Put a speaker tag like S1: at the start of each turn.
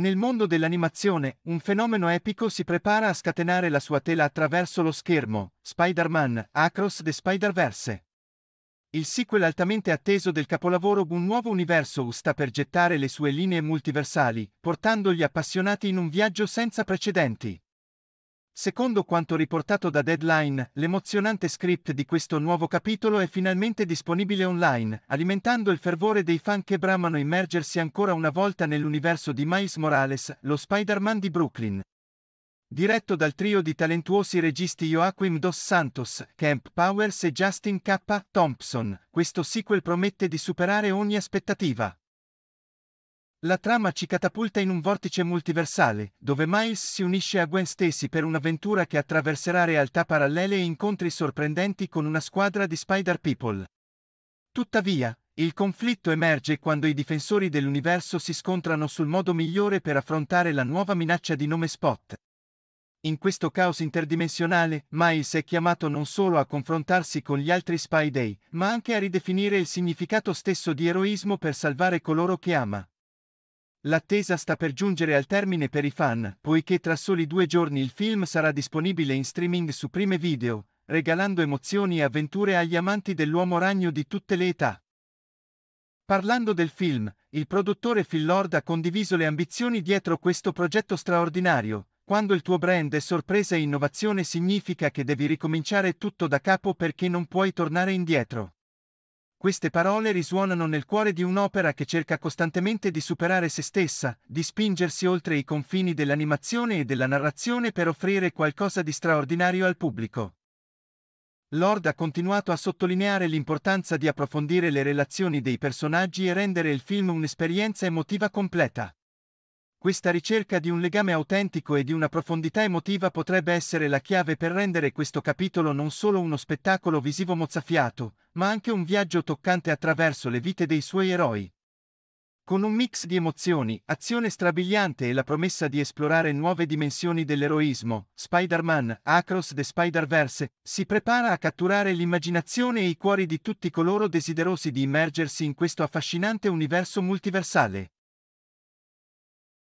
S1: Nel mondo dell'animazione, un fenomeno epico si prepara a scatenare la sua tela attraverso lo schermo, Spider-Man, Across the Spider-Verse. Il sequel altamente atteso del capolavoro Un nuovo universo sta per gettare le sue linee multiversali, portando gli appassionati in un viaggio senza precedenti. Secondo quanto riportato da Deadline, l'emozionante script di questo nuovo capitolo è finalmente disponibile online, alimentando il fervore dei fan che bramano immergersi ancora una volta nell'universo di Miles Morales, lo Spider-Man di Brooklyn. Diretto dal trio di talentuosi registi Joaquim Dos Santos, Camp Powers e Justin K. Thompson, questo sequel promette di superare ogni aspettativa. La trama ci catapulta in un vortice multiversale, dove Miles si unisce a Gwen Stacy per un'avventura che attraverserà realtà parallele e incontri sorprendenti con una squadra di Spider People. Tuttavia, il conflitto emerge quando i difensori dell'universo si scontrano sul modo migliore per affrontare la nuova minaccia di nome Spot. In questo caos interdimensionale, Miles è chiamato non solo a confrontarsi con gli altri Spy Day, ma anche a ridefinire il significato stesso di eroismo per salvare coloro che ama. L'attesa sta per giungere al termine per i fan, poiché tra soli due giorni il film sarà disponibile in streaming su prime video, regalando emozioni e avventure agli amanti dell'uomo ragno di tutte le età. Parlando del film, il produttore Phil Lord ha condiviso le ambizioni dietro questo progetto straordinario. Quando il tuo brand è sorpresa e innovazione significa che devi ricominciare tutto da capo perché non puoi tornare indietro. Queste parole risuonano nel cuore di un'opera che cerca costantemente di superare se stessa, di spingersi oltre i confini dell'animazione e della narrazione per offrire qualcosa di straordinario al pubblico. Lord ha continuato a sottolineare l'importanza di approfondire le relazioni dei personaggi e rendere il film un'esperienza emotiva completa. Questa ricerca di un legame autentico e di una profondità emotiva potrebbe essere la chiave per rendere questo capitolo non solo uno spettacolo visivo mozzafiato, ma anche un viaggio toccante attraverso le vite dei suoi eroi. Con un mix di emozioni, azione strabiliante e la promessa di esplorare nuove dimensioni dell'eroismo, Spider-Man, Across the Spider-Verse, si prepara a catturare l'immaginazione e i cuori di tutti coloro desiderosi di immergersi in questo affascinante universo multiversale.